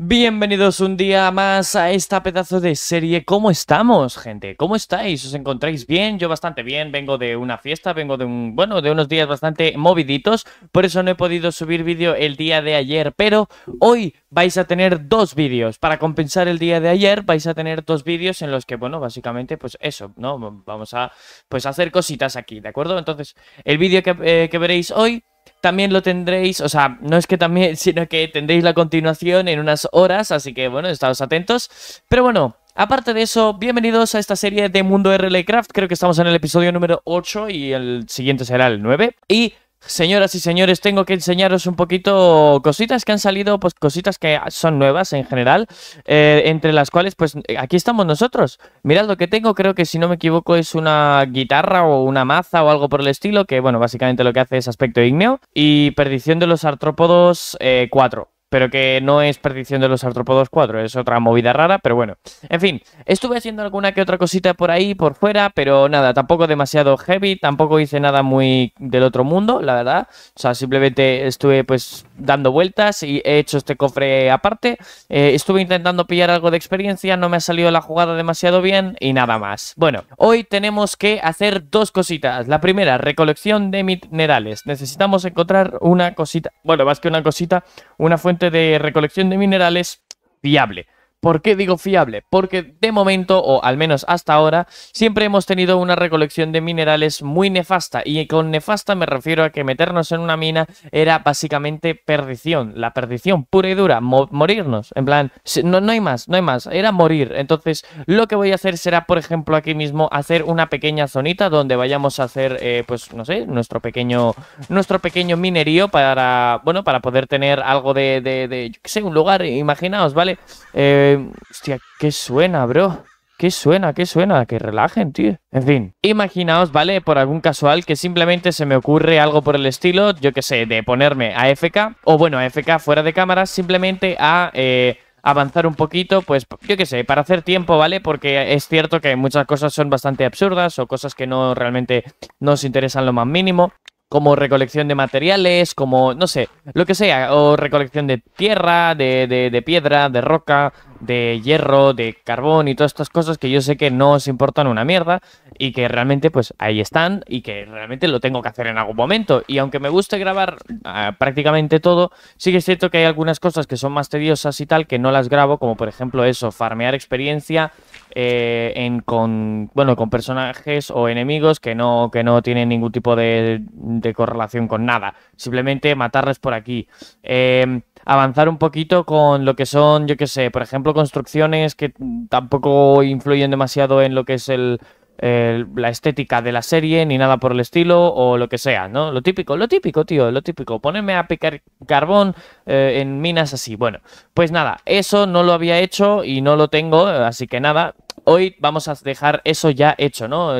Bienvenidos un día más a esta pedazo de serie. ¿Cómo estamos, gente? ¿Cómo estáis? ¿Os encontráis bien? Yo bastante bien. Vengo de una fiesta, vengo de un, bueno, de unos días bastante moviditos. Por eso no he podido subir vídeo el día de ayer. Pero hoy vais a tener dos vídeos. Para compensar el día de ayer, vais a tener dos vídeos en los que, bueno, básicamente, pues eso, ¿no? Vamos a, pues, hacer cositas aquí, ¿de acuerdo? Entonces, el vídeo que, eh, que veréis hoy también lo tendréis, o sea, no es que también, sino que tendréis la continuación en unas horas, así que bueno, estados atentos. Pero bueno, Aparte de eso, bienvenidos a esta serie de Mundo RL Craft. Creo que estamos en el episodio número 8 y el siguiente será el 9. Y Señoras y señores, tengo que enseñaros un poquito cositas que han salido, pues cositas que son nuevas en general, eh, entre las cuales, pues aquí estamos nosotros. Mirad lo que tengo, creo que si no me equivoco es una guitarra o una maza o algo por el estilo, que bueno, básicamente lo que hace es aspecto ígneo y perdición de los artrópodos 4. Eh, pero que no es Perdición de los Artrópodos 4, es otra movida rara, pero bueno. En fin, estuve haciendo alguna que otra cosita por ahí, por fuera, pero nada, tampoco demasiado heavy, tampoco hice nada muy del otro mundo, la verdad. O sea, simplemente estuve pues dando vueltas y he hecho este cofre aparte. Eh, estuve intentando pillar algo de experiencia, no me ha salido la jugada demasiado bien y nada más. Bueno, hoy tenemos que hacer dos cositas. La primera, recolección de minerales. Necesitamos encontrar una cosita, bueno, más que una cosita, una fuente de recolección de minerales viable. ¿Por qué digo fiable? Porque de momento, o al menos hasta ahora, siempre hemos tenido una recolección de minerales muy nefasta. Y con nefasta me refiero a que meternos en una mina era básicamente perdición. La perdición pura y dura. morirnos. En plan, no, hay más, no hay más. Era morir. Entonces, lo que voy a hacer será, por ejemplo, aquí mismo hacer una pequeña zonita donde vayamos a hacer, eh, pues, no sé, nuestro pequeño, nuestro pequeño minerío para, bueno, para poder tener algo de, de, de yo qué sé, un lugar, imaginaos, ¿vale? Eh, pues, hostia, ¿qué suena, bro? ¿Qué suena? ¿Qué suena? Que relajen, tío. En fin, imaginaos, ¿vale? Por algún casual que simplemente se me ocurre algo por el estilo, yo qué sé, de ponerme a FK, o bueno, a FK fuera de cámara, simplemente a... Eh, avanzar un poquito, pues yo qué sé, para hacer tiempo, ¿vale? Porque es cierto que muchas cosas son bastante absurdas o cosas que no realmente nos interesan lo más mínimo como recolección de materiales, como, no sé, lo que sea, o recolección de tierra, de, de, piedra, de roca, de hierro, de carbón y todas estas cosas que yo sé que no os importan una mierda y que realmente pues ahí están y que realmente lo tengo que hacer en algún momento. Y aunque me guste grabar ah, prácticamente todo, sí que es cierto que hay algunas cosas que son más tediosas y tal que no las grabo, como por ejemplo eso, farmear experiencia, eh, en, con bueno con personajes o enemigos que no que no tienen ningún tipo de de correlación con nada. Simplemente matarles por aquí. Em, avanzar un poquito con lo que son, yo que sé, por ejemplo, construcciones que tampoco influyen demasiado en lo que es el, la estética de la serie ni nada por el estilo o lo que sea, ¿no? Lo típico, lo típico, tío, lo típico. Ponerme a picar carbón eh, en minas así. Bueno, pues nada, eso no lo había hecho y no lo tengo, así que nada. Hoy vamos a dejar eso ya hecho, ¿no?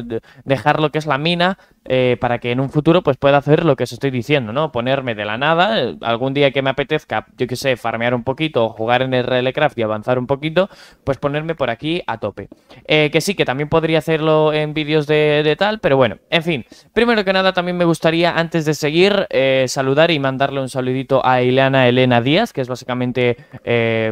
Dejar lo que es la mina eh, para que en un futuro pues pueda hacer lo que os estoy diciendo, ¿no? Ponerme de la nada, eh, algún día que me apetezca, yo que sé, farmear un poquito o jugar en el Craft y avanzar un poquito, pues ponerme por aquí a tope. Eh, que sí, que también podría hacerlo en vídeos de, tal, pero bueno, en fin. Primero que nada también me gustaría, antes de seguir, saludar y mandarle un saludito a Ileana Elena Díaz, que es básicamente,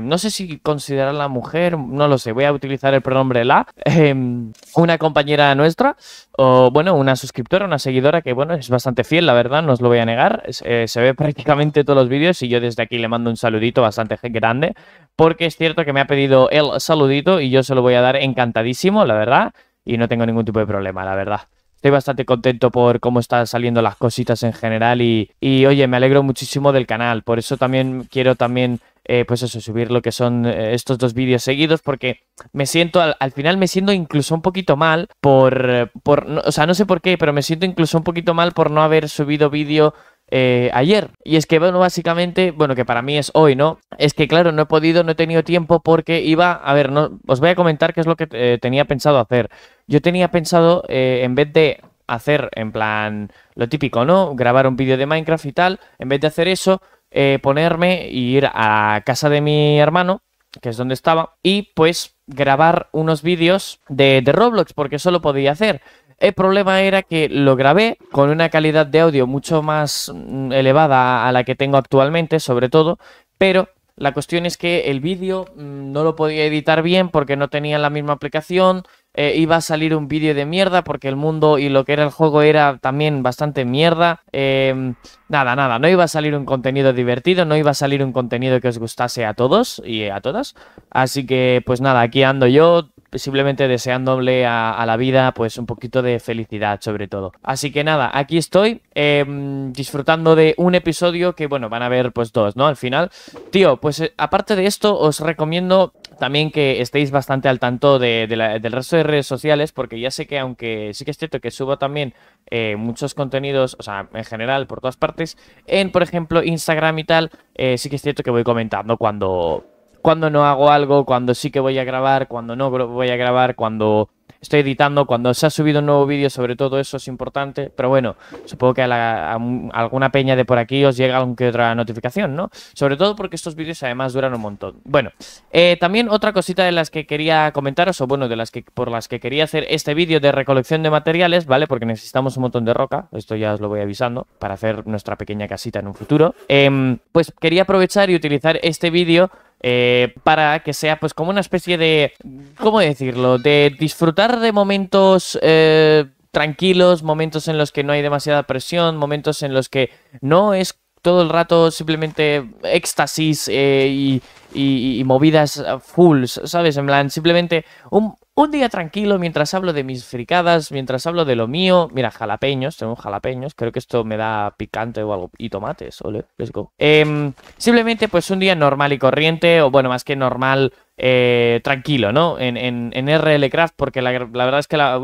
no sé si considerarla mujer, no lo sé, voy a utilizar el pronombre la, em, una compañera nuestra, o bueno, una suscriptora una seguidora que, bueno, es bastante fiel, la verdad, no os lo voy a negar. Eh, se ve prácticamente todos los vídeos y yo desde aquí le mando un saludito bastante grande, porque es cierto que me ha pedido el saludito y yo se lo voy a dar encantadísimo, la verdad, y no tengo ningún tipo de problema, la verdad. Estoy bastante contento por cómo están saliendo las cositas en general y, y oye, me alegro muchísimo del canal. Por eso también quiero también eh, pues eso, subir lo que son eh, estos dos vídeos seguidos, porque me siento, al, final me siento incluso un poquito mal por, por o sea, no sé por qué, pero me siento incluso un poquito mal por no haber subido vídeo eh, ayer. Y es que, bueno, básicamente, bueno, que para mí es hoy, ¿no? Es que, claro, no he podido, no he tenido tiempo porque iba, a ver, os voy a comentar qué es lo que tenía pensado hacer. Yo tenía pensado, en vez de hacer, en plan, lo típico, ¿no? Grabar un vídeo de Minecraft y tal, en vez de hacer eso, eh, ponerme e ir a casa de mi hermano, que es donde estaba, y pues grabar unos vídeos de, de Roblox, porque eso lo podía hacer. El problema era que lo grabé con una calidad de audio mucho más mm, elevada a la que tengo actualmente, sobre todo, pero la cuestión es que el vídeo mm, no lo podía editar bien porque no tenía la misma aplicación, eh, iba a salir un vídeo de mierda porque el mundo y lo que era el juego era también bastante mierda. Em, nada, nada, no iba a salir un contenido divertido, no iba a salir un contenido que os gustase a todos y a todas. Así que pues nada, aquí ando yo simplemente deseándole a, a la vida pues un poquito de felicidad sobre todo. Así que nada, aquí estoy em, disfrutando de un episodio que bueno, van a ver pues dos, ¿no? Al final. Tío, pues eh, aparte de esto os recomiendo también que estéis bastante al tanto del resto de redes sociales, porque ya sé que aunque sí que es cierto que subo también eh, muchos contenidos, o sea, en general, por todas partes, en, por ejemplo, Instagram y tal, eh, sí que es cierto que voy comentando cuando, cuando no hago algo, cuando sí que voy a grabar, cuando no voy a grabar, cuando estoy editando. Cuando se ha subido un nuevo vídeo sobre todo eso es importante. Pero bueno, supongo que a, alguna peña de por aquí os llega aunque otra notificación, ¿no? Sobre todo porque estos vídeos además duran un montón. Bueno, eh, también otra cosita de las que quería comentaros, o bueno, de las que por las que quería hacer este vídeo de recolección de materiales, ¿vale? Porque necesitamos un montón de roca, esto ya os lo voy avisando, para hacer nuestra pequeña casita en un futuro. Em, pues quería aprovechar y utilizar este vídeo eh, para que sea pues como una especie de, ¿cómo decirlo? De disfrutar de momentos... Eh, tranquilos, momentos en los que no hay demasiada presión, momentos en los que no es todo el rato simplemente éxtasis eh, y, y, movidas ah, fulls ¿sabes? En plan, simplemente un, un día tranquilo, mientras hablo de mis fricadas, mientras hablo de lo mío. Mira, jalapeños, tenemos jalapeños. Creo que esto me da picante o algo. Y tomates, ole, let's go. Em, simplemente, pues un día normal y corriente, o bueno, más que normal, eh, tranquilo, ¿no? En, en, en, RL Craft, porque la, verdad es que la,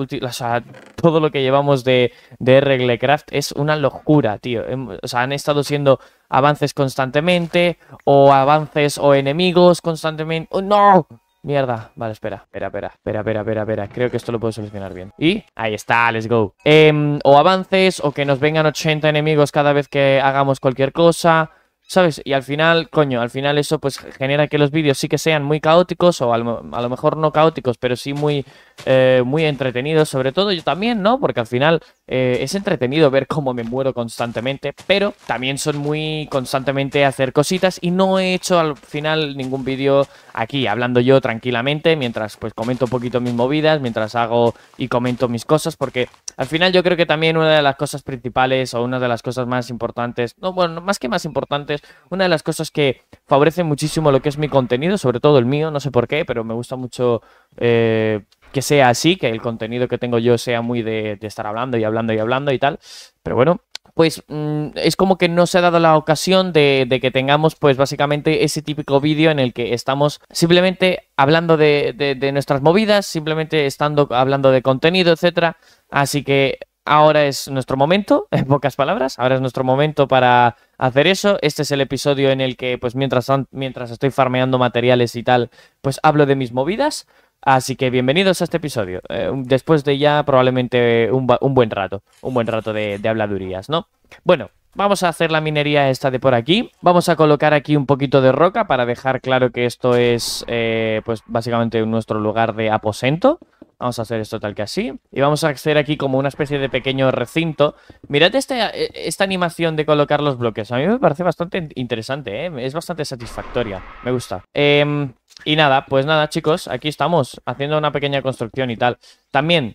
todo lo que llevamos de, de RL Craft es una locura, tío. Em, o sea, han estado siendo avances constantemente, o avances o enemigos constantemente. ¡Oh, no! Mierda, vale, espera, espera, espera, espera, espera, espera, Creo que esto lo puedo solucionar bien. Y ahí está, let's go. Em, o avances, o que nos vengan 80 enemigos cada vez que hagamos cualquier cosa. ¿Sabes? Y al final, coño, al final eso pues genera que los vídeos sí que sean muy caóticos, o a lo mejor no caóticos, pero sí muy eh, muy entretenido, sobre todo yo también, ¿no? Porque al final eh, es entretenido ver cómo me muero constantemente, pero también son muy constantemente hacer cositas y no he hecho al final ningún vídeo aquí, hablando yo tranquilamente, mientras pues comento un poquito mis movidas, mientras hago y comento mis cosas, porque al final yo creo que también una de las cosas principales o una de las cosas más importantes, no, bueno, más que más importantes, una de las cosas que favorece muchísimo lo que es mi contenido, sobre todo el mío, no sé por qué, pero me gusta mucho... Eh, que sea así, que el contenido que tengo yo sea muy de, estar hablando y hablando y hablando y tal. Pero bueno, pues mm, es como que no se ha dado la ocasión de, que tengamos pues básicamente ese típico vídeo en el que estamos simplemente hablando de, nuestras movidas, simplemente estando hablando de contenido, etcétera. Así que ahora es nuestro momento, en pocas palabras, ahora es nuestro momento para hacer eso. Este es el episodio en el que pues mientras, mientras estoy farmeando materiales y tal, pues hablo de mis movidas. Así que bienvenidos a este episodio. Eh, después de ya probablemente un, buen rato, un buen rato de, habladurías, ¿no? Bueno, Vamos a hacer la minería esta de por aquí. Vamos a colocar aquí un poquito de roca para dejar claro que esto es, eh, pues básicamente nuestro lugar de aposento. Vamos a hacer esto tal que así. Y vamos a hacer aquí como una especie de pequeño recinto. Mirad esta, e, esta animación de colocar los bloques. A mí me parece bastante interesante, ¿eh? Es bastante satisfactoria. Me gusta. Eh, y nada, pues nada, chicos, aquí estamos haciendo una pequeña construcción y tal. También,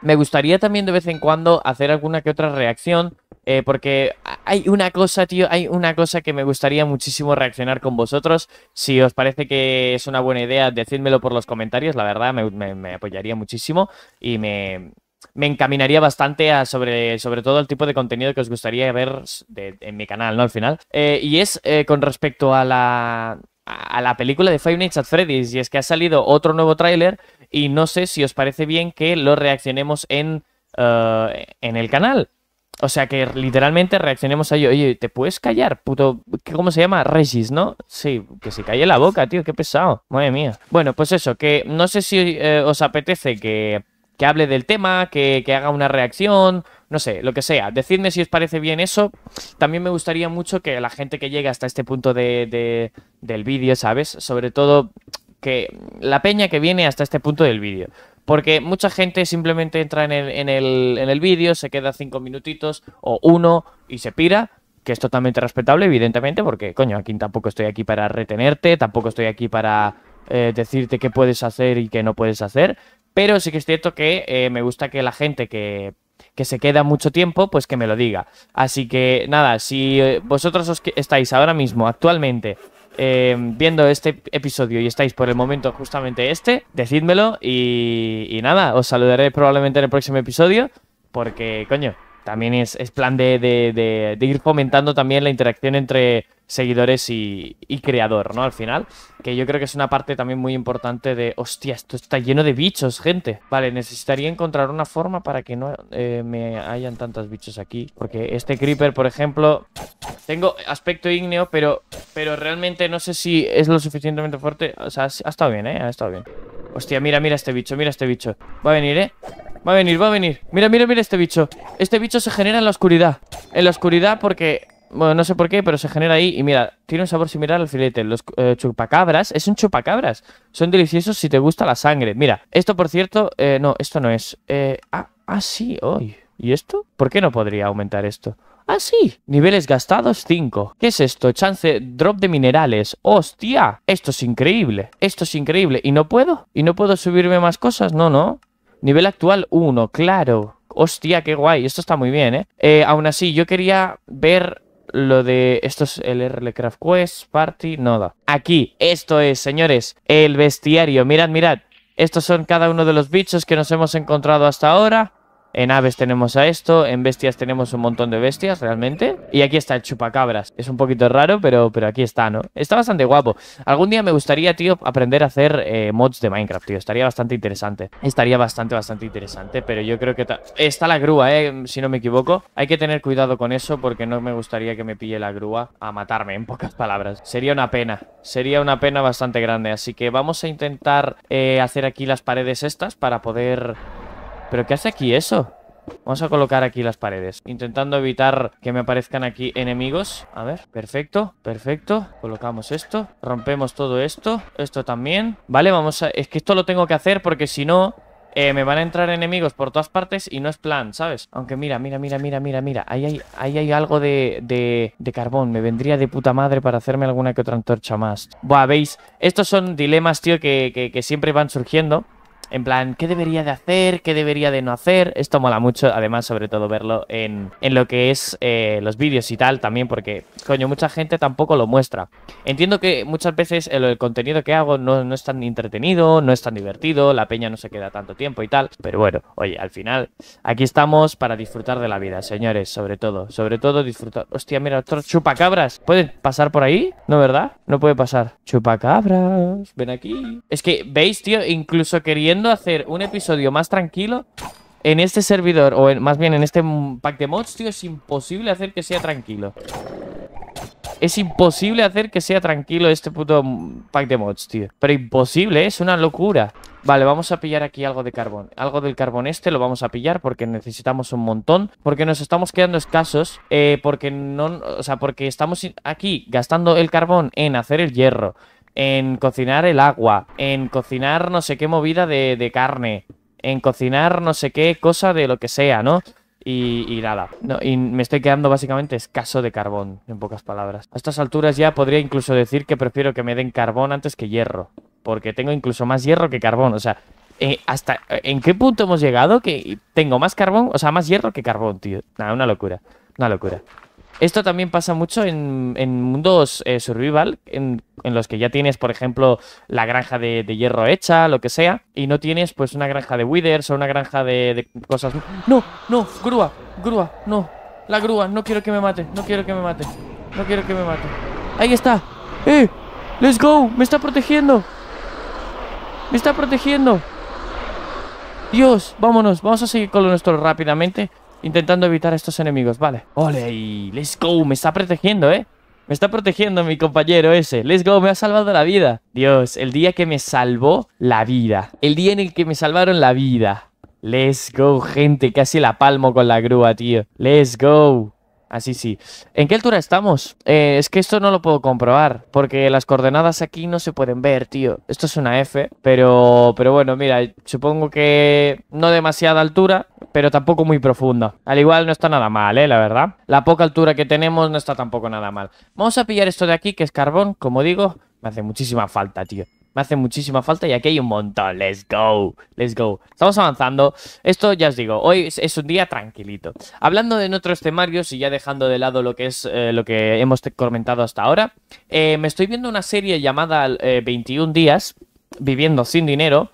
me gustaría también de vez en cuando hacer alguna que otra reacción. Eh, porque hay una cosa, tío, hay una cosa que me gustaría muchísimo reaccionar con vosotros. Si os parece que es una buena idea, decídmelo por los comentarios, la verdad me, apoyaría muchísimo y me, encaminaría bastante a sobre, sobre todo el tipo de contenido que os gustaría ver en mi canal, ¿no? Al final. Eh, y es eh, con respecto a la, a la película de Five Nights at Freddy's y es que ha salido otro nuevo tráiler y no sé si os parece bien que lo reaccionemos en, eh, en el canal. O sea que literalmente reaccionemos a ello. Oye, ¿te puedes callar, puto? ¿Cómo se llama? Regis, ¿no? Sí, que se calle la boca, tío, qué pesado. Madre mía. Bueno, pues eso, que no sé si eh, os apetece que, que hable del tema, que, que haga una reacción no sé, lo que sea. Decidme si os parece bien eso. También me gustaría mucho que la gente que llegue hasta este punto del vídeo, ¿sabes? Sobre todo que la peña que viene hasta este punto del vídeo. Porque mucha gente simplemente entra en el, vídeo, se queda cinco minutitos o uno y se pira que es totalmente respetable, evidentemente, porque, coño, aquí tampoco estoy aquí para retenerte, tampoco estoy aquí para eh, decirte qué puedes hacer y qué no puedes hacer, pero sí que es cierto que eh, me gusta que la gente que que se queda mucho tiempo, pues que me lo diga. Así que nada, si eh, vosotros os estáis ahora mismo, actualmente, eh, viendo este episodio y estáis por el momento justamente este, decídmelo y, y nada, os saludaré probablemente en el próximo episodio porque, coño, también es, plan de, ir fomentando también la interacción entre seguidores y, creador, ¿no? Al final, que yo creo que es una parte también muy importante de, hostia, esto está lleno de bichos, gente. Vale, necesitaría encontrar una forma para que no eh, me hayan tantos bichos aquí. Porque este creeper, por ejemplo, tengo aspecto ígneo, pero, pero realmente no sé si es lo suficientemente fuerte. O sea, ha estado bien, ¿eh? Ha estado bien. Hostia, mira, mira este bicho, mira este bicho. Va a venir, ¿eh? Va a venir, va a venir. Mira, mira, mira este bicho. Este bicho se genera en la oscuridad. En la oscuridad porque... Bueno, no sé por qué, pero se genera ahí. Y mira, tiene un sabor similar al filete. Los eh, chupacabras. Es un chupacabras. Son deliciosos si te gusta la sangre. Mira, esto por cierto... Eh, no, esto no es. Eh, ah, ah, sí, hoy. ¿Y esto? ¿Por qué no podría aumentar esto? ¡Ah, sí! Niveles gastados 5. ¿Qué es esto? Chance drop de minerales. ¡Hostia! Esto es increíble. Esto es increíble. ¿Y no puedo? ¿Y no puedo subirme más cosas? No, no. Nivel actual 1, claro. Hostia, qué guay. Esto está muy bien, ¿eh? ¿eh? Aún así, yo quería ver lo de... Esto es el RL Craft Quest, Party, nada. Aquí, esto es, señores, el bestiario. Mirad, mirad. Estos son cada uno de los bichos que nos hemos encontrado hasta ahora. En aves tenemos a esto, en bestias tenemos un montón de bestias realmente. Y aquí está el chupacabras. Es un poquito raro, pero, pero aquí está, ¿no? Está bastante guapo. Algún día me gustaría, tío, aprender a hacer eh, mods de Minecraft, tío. Estaría bastante interesante. Estaría bastante, bastante interesante, pero yo creo que... Está la grúa, ¿eh? Si no me equivoco. Hay que tener cuidado con eso porque no me gustaría que me pille la grúa a matarme, en pocas palabras. Sería una pena. Sería una pena bastante grande. Así que vamos a intentar eh, hacer aquí las paredes estas para poder ¿Pero qué hace aquí eso? Vamos a colocar aquí las paredes. Intentando evitar que me aparezcan aquí enemigos. A ver, perfecto, perfecto. Colocamos esto. Rompemos todo esto. Esto también. Vale, vamos a... Es que esto lo tengo que hacer porque si no... Eh, me van a entrar enemigos por todas partes y no es plan, ¿sabes? Aunque mira, mira, mira, mira, mira, mira. Ahí hay, hay algo de, de, de carbón. Me vendría de puta madre para hacerme alguna que otra antorcha más. Buah, ¿veis? Estos son dilemas, tío, que, que siempre van surgiendo. En plan, ¿qué debería de hacer? ¿Qué debería de no hacer? Esto mola mucho, además, sobre todo verlo en, lo que es eh, los vídeos y tal también, porque, coño, mucha gente tampoco lo muestra. Entiendo que muchas veces el, contenido que hago no, no, es tan entretenido, no es tan divertido, la peña no se queda tanto tiempo y tal, pero bueno, oye, al final, aquí estamos para disfrutar de la vida, señores, sobre todo, sobre todo disfrutar. Hostia, mira, otro chupacabras, ¿pueden pasar por ahí? ¿No, verdad? No puede pasar. Chupacabras, ven aquí. Es que, ¿veis, tío? Incluso queriendo hacer un episodio más tranquilo en este servidor, o más bien en este pack de mods, tío, es imposible hacer que sea tranquilo. Es imposible hacer que sea tranquilo este puto pack de mods, tío. Pero imposible, ¿eh? es una locura. Vale, vamos a pillar aquí algo de carbón. Algo del carbón este lo vamos a pillar porque necesitamos un montón. Porque nos estamos quedando escasos. Eh, porque no. O sea, porque estamos aquí gastando el carbón en hacer el hierro en cocinar el agua, en cocinar no sé qué movida de, carne, en cocinar no sé qué cosa de lo que sea, ¿no? Y, nada. No, y me estoy quedando básicamente escaso de carbón, en pocas palabras. A estas alturas ya podría incluso decir que prefiero que me den carbón antes que hierro. Porque tengo incluso más hierro que carbón. O sea, eh, hasta eh, ¿en qué punto hemos llegado que tengo más carbón? O sea, más hierro que carbón, tío. Nada, una locura. Una locura. Esto también pasa mucho en, mundos eh, survival, en, los que ya tienes, por ejemplo, la granja de, hierro hecha, lo que sea, y no tienes pues una granja de withers o una granja de, cosas... No, no, grúa, grúa, no. La grúa, no quiero que me mate, no quiero que me mate, no quiero que me mate. Ahí está. ¡Eh! ¡Let's go! ¡Me está protegiendo! ¡Me está protegiendo! Dios, vámonos, vamos a seguir con lo nuestro rápidamente. Intentando evitar a estos enemigos, vale Ole, let's go, me está protegiendo, eh Me está protegiendo mi compañero ese Let's go, me ha salvado la vida Dios, el día que me salvó la vida El día en el que me salvaron la vida Let's go, gente, casi la palmo con la grúa, tío Let's go Así sí. ¿En qué altura estamos? Eh, es que esto no lo puedo comprobar, porque las coordenadas aquí no se pueden ver, tío. Esto es una F, pero, pero bueno, mira, supongo que no demasiada altura, pero tampoco muy profunda. Al igual no está nada mal, ¿eh? La verdad. La poca altura que tenemos no está tampoco nada mal. Vamos a pillar esto de aquí, que es carbón, como digo. Me hace muchísima falta, tío. Me hace muchísima falta y aquí hay un montón. Let's go, let's go. Estamos avanzando. Esto ya os digo, hoy es un día tranquilito. Hablando de otros temarios y ya dejando de lado lo que es eh, lo que hemos comentado hasta ahora, eh, me estoy viendo una serie llamada 21 eh, días viviendo sin dinero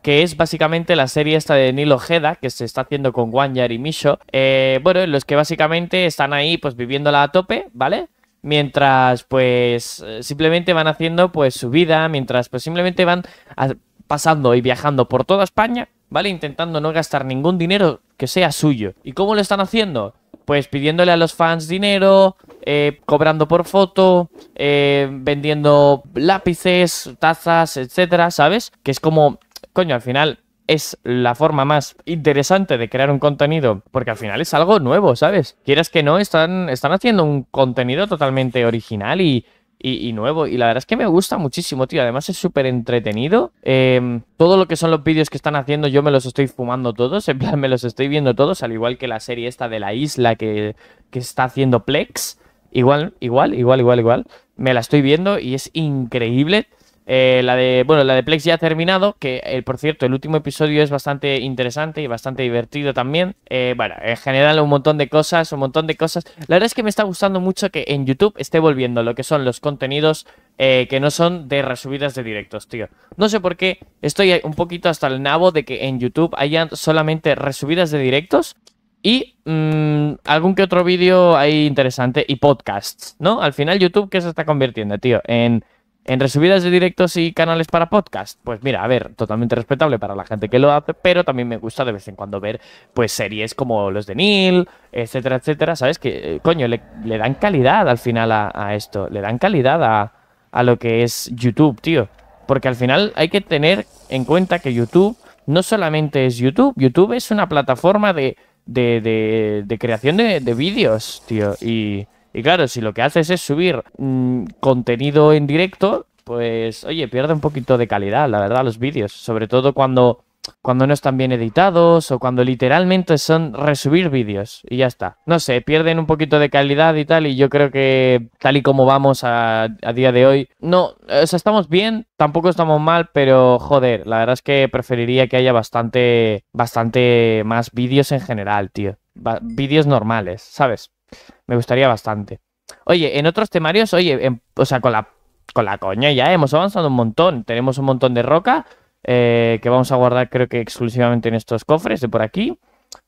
que es básicamente la serie esta de Nilo Ojeda, que se está haciendo con Wanyar y Misho. Eh, bueno, los que básicamente están ahí pues viviéndola a tope, ¿vale? mientras pues eh, simplemente van haciendo pues su vida, mientras pues simplemente van pasando y viajando por toda España, ¿vale? Intentando no gastar ningún dinero que sea suyo. ¿Y cómo lo están haciendo? Pues pidiéndole a los fans dinero, eh, cobrando por foto, eh, vendiendo lápices, tazas, etcétera, ¿sabes? Que es como, coño, al final es la forma más interesante de crear un contenido, porque al final es algo nuevo, ¿sabes? Quieras que no, están, están haciendo un contenido totalmente original y, nuevo. Y la verdad es que me gusta muchísimo, tío. Además es súper entretenido. Em, todo lo que son los vídeos que están haciendo, yo me los estoy fumando todos. En plan, me los estoy viendo todos. Al igual que la serie esta de la isla que, que está haciendo Plex. Igual, igual, igual, igual, igual. Me la estoy viendo y es increíble. Eh, la de, bueno, la de Plex ya ha terminado, que eh, por cierto, el último episodio es bastante interesante y bastante divertido también. Eh, bueno, en general un montón de cosas, un montón de cosas. La verdad es que me está gustando mucho que en YouTube esté volviendo lo que son los contenidos que no son de resubidas de directos, tío. No sé por qué estoy un poquito hasta el nabo de que en YouTube hayan solamente resubidas de directos y mm, algún que otro vídeo ahí interesante y podcasts, ¿no? Al final YouTube, ¿qué se está convirtiendo, tío? En en resubidas de directos y canales para podcast, pues mira, a ver, totalmente respetable para la gente que lo hace, pero también me gusta de vez en cuando ver pues series como los de Neil, etcétera, etcétera, ¿sabes? Que, eh, coño, le, dan calidad al final a, esto, le dan calidad a, a lo que es YouTube, tío. Porque al final hay que tener en cuenta que YouTube no solamente es YouTube, YouTube es una plataforma de, de, de, de creación de, de vídeos, tío, y... Y claro, si lo que haces es subir mm, contenido en directo, pues oye, pierde un poquito de calidad, la verdad, los vídeos. Sobre todo cuando, cuando no están bien editados o cuando literalmente son resubir vídeos y ya está. No sé, pierden un poquito de calidad y tal. Y yo creo que tal y como vamos a, día de hoy, no, o sea, estamos bien, tampoco estamos mal, pero joder, la verdad es que preferiría que haya bastante, bastante más vídeos en general, tío. Vídeos normales, ¿sabes? Me gustaría bastante. Oye, en otros temarios, oye, o sea, con la, con la coña ya hemos avanzado un montón. Tenemos un montón de roca eh, que vamos a guardar creo que exclusivamente en estos cofres de por aquí.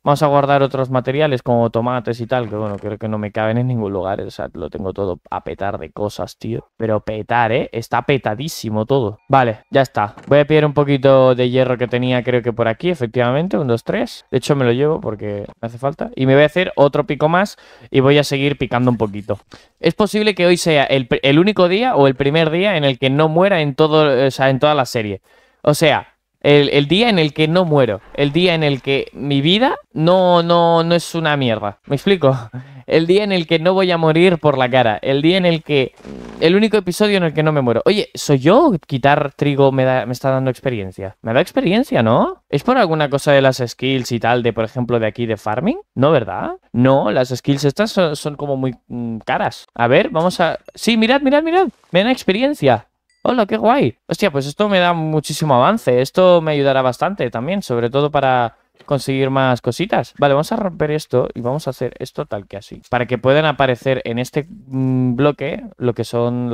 Vamos a guardar otros materiales como tomates y tal, que bueno, creo que no me caben en ningún lugar. O sea, lo tengo todo a petar de cosas, tío. Pero petar, ¿eh? Está petadísimo todo. Vale, ya está. Voy a pillar un poquito de hierro que tenía, creo que por aquí, efectivamente. Un, dos, tres. De hecho, me lo llevo porque me hace falta. Y me voy a hacer otro pico más y voy a seguir picando un poquito. Es posible que hoy sea el, único día o el primer día en el que no muera en, todo, en toda la serie. O sea, el, día en el que no muero. El día en el que mi vida no, no, no es una mierda. ¿Me explico? El día en el que no voy a morir por la cara. El día en el que. El único episodio en el que no me muero. Oye, ¿soy yo? Quitar trigo me, da, me está dando experiencia. Me da experiencia, ¿no? ¿Es por alguna cosa de las skills y tal, de por ejemplo de aquí de farming? No, ¿verdad? No, las skills estas son, como muy mm, caras. A ver, vamos a. Sí, mirad, mirad, mirad. Me da experiencia. Hola, qué guay. Hostia, pues esto me da muchísimo avance. Esto me ayudará bastante también, sobre todo para conseguir más cositas. Vale, vamos a romper esto y vamos a hacer esto tal que así. Para que puedan aparecer en este mm, bloque lo que son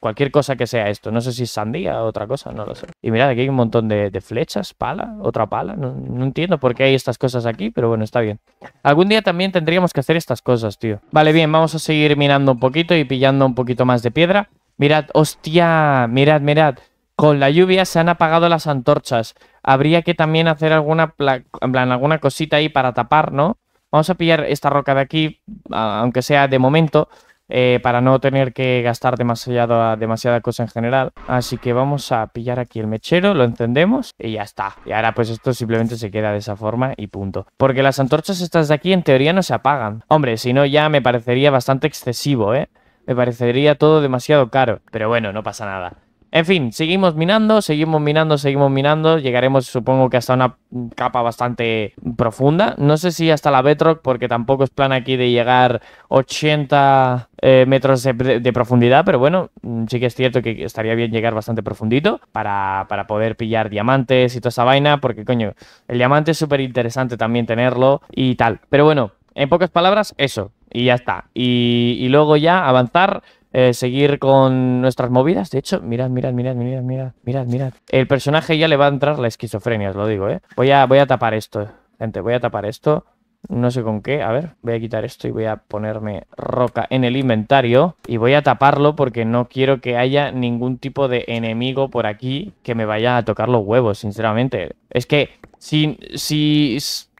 cualquier cosa que sea esto. No sé si es sandía o otra cosa, no lo sé. Y mirad, aquí hay un montón de, flechas, pala, otra pala. No, entiendo por qué hay estas cosas aquí, pero bueno, está bien. Algún día también tendríamos que hacer estas cosas, tío. Vale, bien, vamos a seguir mirando un poquito y pillando un poquito más de piedra. Mirad, hostia, mirad, mirad. Con la lluvia se han apagado las antorchas. Habría que también hacer alguna, plan, alguna cosita ahí para tapar, ¿no? Vamos a pillar esta roca de aquí, aunque sea de momento, eh, para no tener que gastar demasiado, demasiada cosa en general. Así que vamos a pillar aquí el mechero, lo encendemos y ya está. Y ahora pues esto simplemente se queda de esa forma y punto. Porque las antorchas estas de aquí en teoría no se apagan. Hombre, si no ya me parecería bastante excesivo, ¿eh? Me parecería todo demasiado caro, pero bueno, no pasa nada. En fin, seguimos minando, seguimos minando, seguimos minando. Llegaremos, supongo que hasta una capa bastante profunda. No sé si hasta la Bedrock, porque tampoco es plan aquí de llegar 80 eh, metros de, profundidad. Pero bueno, mm, sí que es cierto que estaría bien llegar bastante profundito para, para poder pillar diamantes y toda esa vaina. Porque coño, el diamante es súper interesante también tenerlo y tal. Pero bueno, en pocas palabras, eso y ya está. Y, luego ya avanzar, eh, seguir con nuestras movidas. De hecho, mirad, mirad, mirad, mirad, mirad, mirad, mirad. El personaje ya le va a entrar la esquizofrenia, os lo digo, ¿eh? Voy a, voy a tapar esto, gente, voy a tapar esto. No sé con qué, a ver, voy a quitar esto y voy a ponerme roca en el inventario y voy a taparlo porque no quiero que haya ningún tipo de enemigo por aquí que me vaya a tocar los huevos, sinceramente. Es que si, si,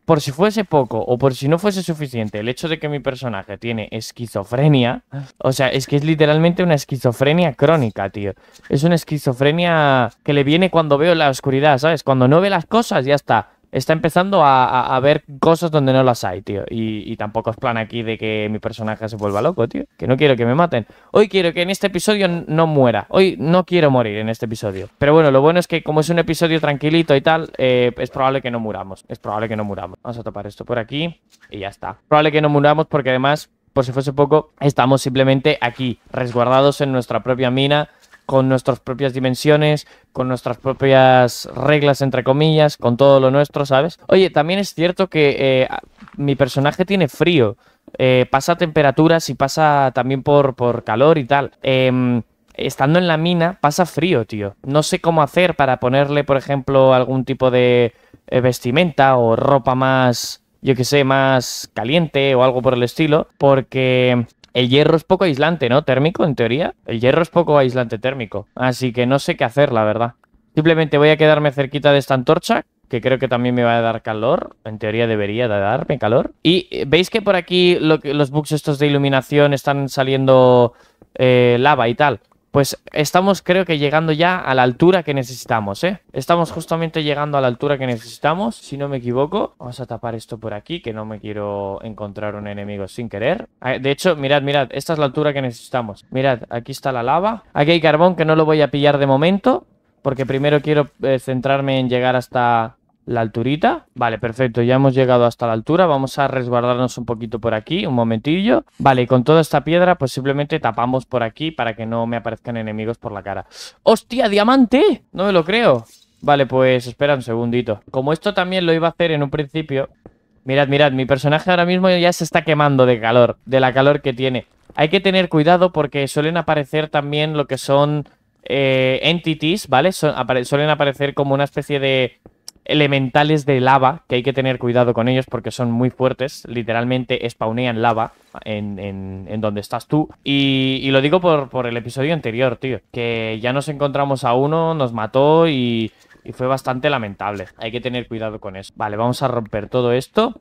por si fuese poco o por si no fuese suficiente el hecho de que mi personaje tiene esquizofrenia, o sea, es que es literalmente una esquizofrenia crónica, tío. Es una esquizofrenia que le viene cuando veo la oscuridad, ¿sabes? Cuando no ve las cosas, ya está está empezando a, a, ver cosas donde no las hay, tío. Y, tampoco es plan aquí de que mi personaje se vuelva loco, tío. Que no quiero que me maten. Hoy quiero que en este episodio no muera. Hoy no quiero morir en este episodio. Pero bueno, lo bueno es que como es un episodio tranquilito y tal, eh, es probable que no muramos. Es probable que no muramos. Vamos a topar esto por aquí y ya está. Probable que no muramos porque además por si fuese poco, estamos simplemente aquí, resguardados en nuestra propia mina, con nuestras propias dimensiones, con nuestras propias reglas, entre comillas, con todo lo nuestro, ¿sabes? Oye, también es cierto que eh, mi personaje tiene frío, eh, pasa temperaturas y pasa también por, por calor y tal. Em, estando en la mina pasa frío, tío. No sé cómo hacer para ponerle, por ejemplo, algún tipo de eh, vestimenta o ropa más, yo que sé, más caliente o algo por el estilo, porque el hierro es poco aislante, ¿no? Térmico, en teoría. El hierro es poco aislante térmico. Así que no sé qué hacer, la verdad. Simplemente voy a quedarme cerquita de esta antorcha, que creo que también me va a dar calor. En teoría debería darme calor. Y eh, veis que por aquí los bugs estos de iluminación están saliendo eh, lava y tal pues estamos creo que llegando ya a la altura que necesitamos, ¿eh? Estamos justamente llegando a la altura que necesitamos, si no me equivoco. Vamos a tapar esto por aquí, que no me quiero encontrar un enemigo sin querer. Ah, de hecho, mirad, mirad, esta es la altura que necesitamos. Mirad, aquí está la lava. Aquí hay carbón que no lo voy a pillar de momento, porque primero quiero eh, centrarme en llegar hasta la alturita. Vale, perfecto, ya hemos llegado hasta la altura. Vamos a resguardarnos un poquito por aquí, un momentillo. Vale, y con toda esta piedra pues simplemente tapamos por aquí para que no me aparezcan enemigos por la cara. ¡Hostia, diamante! No me lo creo. Vale, pues espera un segundito. Como esto también lo iba a hacer en un principio... Mirad, mirad, mi personaje ahora mismo ya se está quemando de calor, de la calor que tiene. Hay que tener cuidado porque suelen aparecer también lo que son eh, entities, ¿vale? suelen aparecer como una especie de elementales de lava, que hay que tener cuidado con ellos porque son muy fuertes, literalmente spawnean lava en, donde estás tú. Y, lo digo por, por, el episodio anterior, tío, que ya nos encontramos a uno, nos mató y, y fue bastante lamentable. Hay que tener cuidado con eso. Vale, vamos a romper todo esto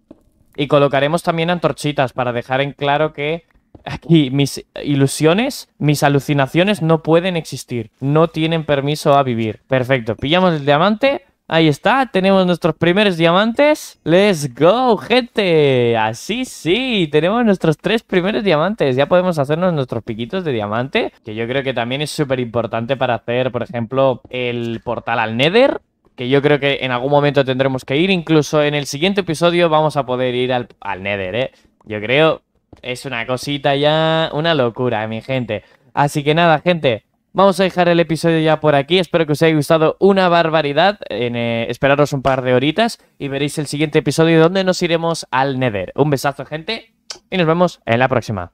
y colocaremos también antorchitas para dejar en claro que aquí mis ilusiones, mis alucinaciones no pueden existir, no tienen permiso a vivir. Perfecto, pillamos el diamante Ahí está, tenemos nuestros primeros diamantes. ¡Let's go, gente! Así sí, tenemos nuestros tres primeros diamantes. Ya podemos hacernos nuestros piquitos de diamante, que yo creo que también es súper importante para hacer, por ejemplo, el portal al Nether que yo creo que en algún momento tendremos que ir. Incluso en el siguiente episodio vamos a poder ir al, al, Nether, ¿eh? Yo creo es una cosita ya, una locura, mi gente. Así que nada, gente, Vamos a dejar el episodio ya por aquí. Espero que os haya gustado una barbaridad. En, eh, esperaros un par de horitas y veréis el siguiente episodio donde nos iremos al Nether. Un besazo, gente, y nos vemos en la próxima.